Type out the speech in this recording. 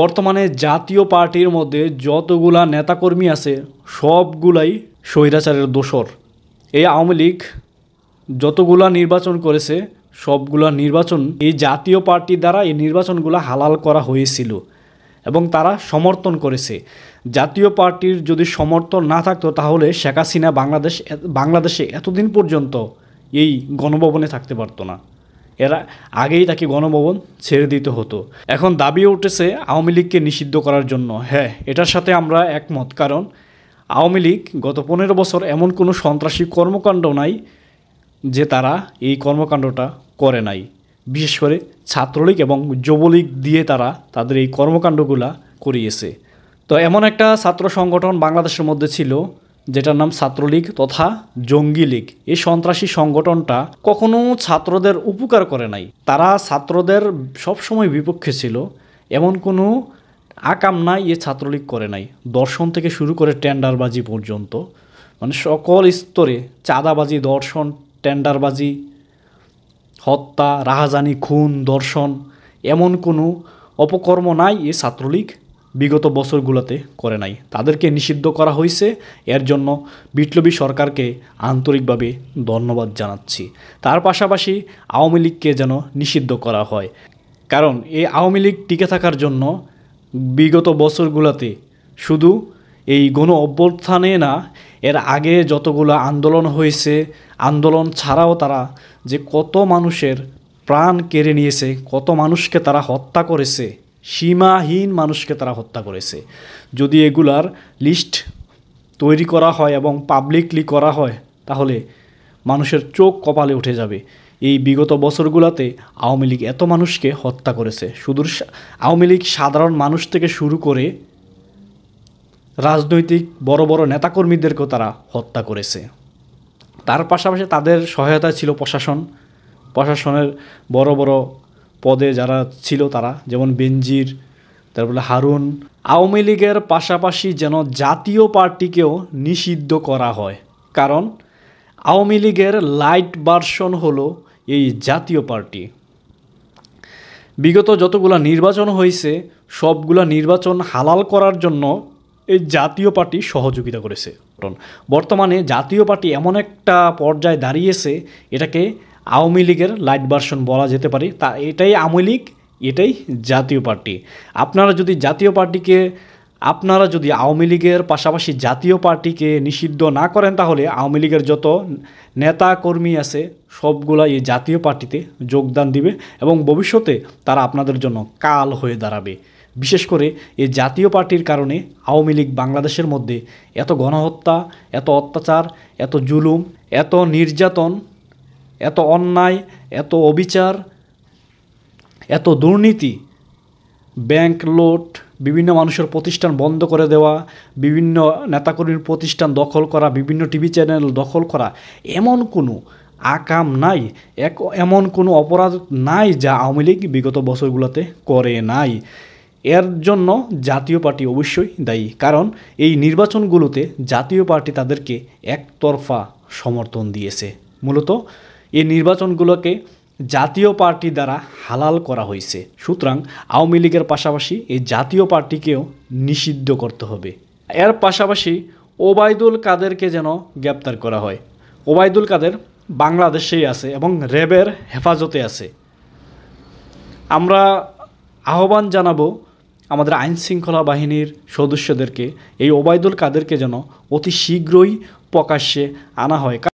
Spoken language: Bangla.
বর্তমানে জাতীয় পার্টির মধ্যে যতগুলা নেতাকর্মী আছে সবগুলাই স্বৈরাচারের দোষর এই আওয়ামী লীগ যতগুলা নির্বাচন করেছে সবগুলা নির্বাচন এই জাতীয় পার্টি দ্বারা এই নির্বাচনগুলো হালাল করা হয়েছিল এবং তারা সমর্থন করেছে জাতীয় পার্টির যদি সমর্থন না থাকতো তাহলে শেখ হাসিনা বাংলাদেশ বাংলাদেশে এতদিন পর্যন্ত এই গণভবনে থাকতে পারতো না এরা আগেই তাকে গণভবন ছেড়ে দিতে হতো এখন দাবি উঠেছে আওয়ামী লীগকে নিষিদ্ধ করার জন্য হ্যাঁ এটার সাথে আমরা একমত কারণ আওয়ামী লীগ গত পনেরো বছর এমন কোনো সন্ত্রাসী কর্মকাণ্ড নাই যে তারা এই কর্মকাণ্ডটা করে নাই বিশেষ করে ছাত্রলীগ এবং যুবলীগ দিয়ে তারা তাদের এই কর্মকাণ্ডগুলা করিয়েছে তো এমন একটা ছাত্র সংগঠন বাংলাদেশের মধ্যে ছিল যেটার নাম ছাত্রলীগ তথা জঙ্গি লীগ এই সন্ত্রাসী সংগঠনটা কখনো ছাত্রদের উপকার করে নাই তারা ছাত্রদের সবসময় বিপক্ষে ছিল এমন কোনো আকাম নাই এ ছাত্রলীগ করে নাই দর্শন থেকে শুরু করে টেন্ডারবাজি পর্যন্ত মানে সকল স্তরে চাঁদাবাজি দর্শন টেন্ডারবাজি হত্যা রাহাজানি খুন দর্শন এমন কোনো অপকর্ম নাই এ ছাত্রলীগ বিগত বছরগুলোতে করে নাই তাদেরকে নিষিদ্ধ করা হয়েছে এর জন্য বিপ্লবী সরকারকে আন্তরিকভাবে ধন্যবাদ জানাচ্ছি তার পাশাপাশি আওয়ামী লীগকে যেন নিষিদ্ধ করা হয় কারণ এই আওয়ামী লীগ টিকে থাকার জন্য বিগত বছরগুলোতে শুধু এই গণ অভ্যর্থানে না এর আগে যতগুলো আন্দোলন হয়েছে আন্দোলন ছাড়াও তারা যে কত মানুষের প্রাণ কেড়ে নিয়েছে কত মানুষকে তারা হত্যা করেছে সীমাহীন মানুষকে তারা হত্যা করেছে যদি এগুলার লিস্ট তৈরি করা হয় এবং পাবলিকলি করা হয় তাহলে মানুষের চোখ কপালে উঠে যাবে এই বিগত বছরগুলোতে আওয়ামী লীগ এত মানুষকে হত্যা করেছে শুধু আওয়ামী লীগ সাধারণ মানুষ থেকে শুরু করে রাজনৈতিক বড় বড় নেতাকর্মীদেরকেও তারা হত্যা করেছে তার পাশাপাশি তাদের সহায়তা ছিল প্রশাসন প্রশাসনের বড় বড় পদে যারা ছিল তারা যেমন বেনজির তারপরে হারুন আওয়ামী লীগের পাশাপাশি যেন জাতীয় পার্টিকেও নিষিদ্ধ করা হয় কারণ আওয়ামী লীগের লাইট ভার্সন হলো এই জাতীয় পার্টি বিগত যতগুলো নির্বাচন হয়েছে সবগুলো নির্বাচন হালাল করার জন্য এই জাতীয় পার্টি সহযোগিতা করেছে বর্তমানে জাতীয় পার্টি এমন একটা পর্যায়ে দাঁড়িয়েছে এটাকে আওয়ামী লীগের লাইট ভার্সন বলা যেতে পারে তা এটাই আওয়ামী লীগ এটাই জাতীয় পার্টি আপনারা যদি জাতীয় পার্টিকে আপনারা যদি আওয়ামী লীগের পাশাপাশি জাতীয় পার্টিকে নিষিদ্ধ না করেন তাহলে আওয়ামী লীগের যত নেতা কর্মী আছে সবগুলা এই জাতীয় পার্টিতে যোগদান দিবে এবং ভবিষ্যতে তারা আপনাদের জন্য কাল হয়ে দাঁড়াবে বিশেষ করে এই জাতীয় পার্টির কারণে আওয়ামী লীগ বাংলাদেশের মধ্যে এত গণহত্যা এত অত্যাচার এত জুলুম এত নির্যাতন এত অন্যায় এত অবিচার এত দুর্নীতি ব্যাংক লোট বিভিন্ন মানুষের প্রতিষ্ঠান বন্ধ করে দেওয়া বিভিন্ন নেতাকর্মীর প্রতিষ্ঠান দখল করা বিভিন্ন টিভি চ্যানেল দখল করা এমন কোনো আকাম নাই এক এমন কোনো অপরাধ নাই যা আওয়ামী লীগ বিগত বছরগুলোতে করে নাই এর জন্য জাতীয় পার্টি অবশ্যই দায়ী কারণ এই নির্বাচনগুলোতে জাতীয় পার্টি তাদেরকে একতরফা সমর্থন দিয়েছে মূলত এই নির্বাচনগুলোকে জাতীয় পার্টি দ্বারা হালাল করা হয়েছে সুতরাং আওয়ামী লীগের পাশাপাশি এই জাতীয় পার্টিকেও নিষিদ্ধ করতে হবে এর পাশাপাশি ওবায়দুল কাদেরকে যেন গ্রেপ্তার করা হয় ওবায়দুল কাদের বাংলাদেশেই আছে এবং র্যাবের হেফাজতে আছে আমরা আহ্বান জানাব আমাদের আইন শৃঙ্খলা বাহিনীর সদস্যদেরকে এই ওবায়দুল কাদেরকে যেন অতি শীঘ্রই প্রকাশ্যে আনা হয়